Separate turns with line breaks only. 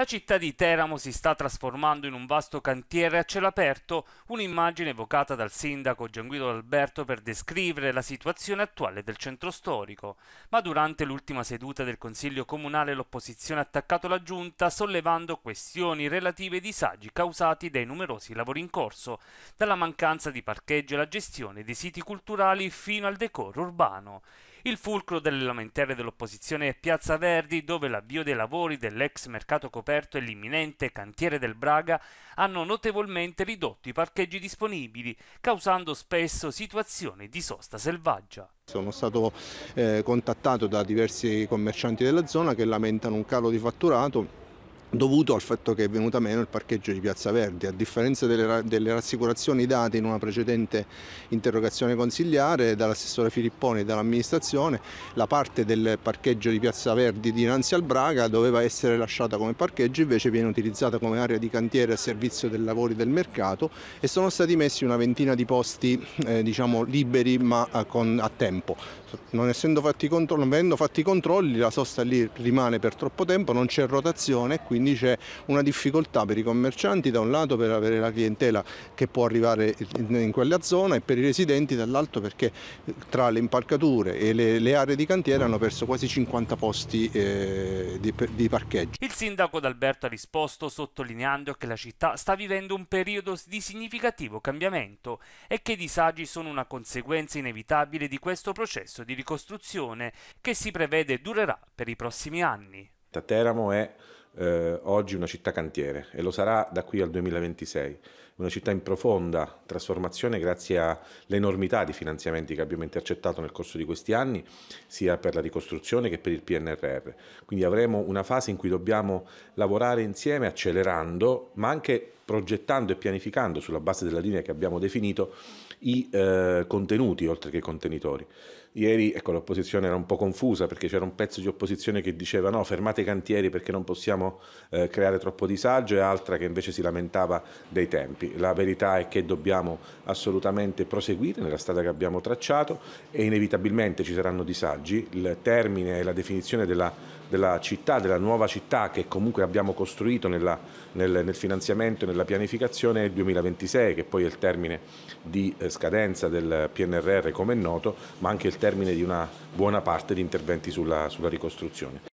La città di Teramo si sta trasformando in un vasto cantiere a cielo aperto, un'immagine evocata dal sindaco Gianguido Alberto per descrivere la situazione attuale del centro storico. Ma durante l'ultima seduta del Consiglio Comunale l'opposizione ha attaccato la giunta sollevando questioni relative ai disagi causati dai numerosi lavori in corso, dalla mancanza di parcheggio e la gestione dei siti culturali fino al decoro urbano. Il fulcro delle lamentere dell'opposizione è Piazza Verdi, dove l'avvio dei lavori dell'ex mercato coperto e l'imminente cantiere del Braga hanno notevolmente ridotto i parcheggi disponibili, causando spesso situazioni di sosta selvaggia.
Sono stato eh, contattato da diversi commercianti della zona che lamentano un calo di fatturato dovuto al fatto che è venuta meno il parcheggio di Piazza Verdi. A differenza delle, delle rassicurazioni date in una precedente interrogazione consigliare dall'assessore Filipponi e dall'amministrazione, la parte del parcheggio di Piazza Verdi dinanzi al Braga doveva essere lasciata come parcheggio, invece viene utilizzata come area di cantiere a servizio dei lavori del mercato e sono stati messi una ventina di posti eh, diciamo, liberi ma a, eh, con, a tempo. Non, essendo fatti fatti i controlli la sosta lì rimane per troppo tempo, non c'è rotazione quindi quindi c'è una difficoltà per i commercianti da un lato per avere la clientela che può arrivare in quella zona e per i residenti dall'altro perché eh, tra le impalcature e le, le, aree di cantiere hanno perso quasi 50 posti eh, di, di parcheggio.
Il sindaco D'Alberto ha risposto sottolineando che la città sta vivendo un periodo di significativo cambiamento e che i disagi sono una conseguenza inevitabile di questo processo di ricostruzione che si prevede durerà per i prossimi anni.
Teramo è eh, oggi una città cantiere e lo sarà da qui al 2026, una città in profonda trasformazione grazie all'enormità di finanziamenti che abbiamo intercettato nel corso di questi anni, sia per la ricostruzione che per il PNRR. Quindi avremo una fase in cui dobbiamo lavorare insieme accelerando, ma anche progettando e pianificando sulla base della linea che abbiamo definito i eh, contenuti oltre che i contenitori. Ieri ecco, l'opposizione era un po' confusa perché c'era un pezzo di opposizione che diceva no, fermate i cantieri perché non possiamo eh, creare troppo disagio e altra che invece si lamentava dei tempi. La verità è che dobbiamo assolutamente proseguire nella strada che abbiamo tracciato e inevitabilmente ci saranno disagi. Il termine e la definizione della, della città, della nuova città che comunque abbiamo costruito nella, nel, nel, finanziamento e nella pianificazione è il 2026 che poi è il termine di eh, scadenza del PNRR come è noto, ma anche il termine di una buona parte di interventi sulla, sulla ricostruzione.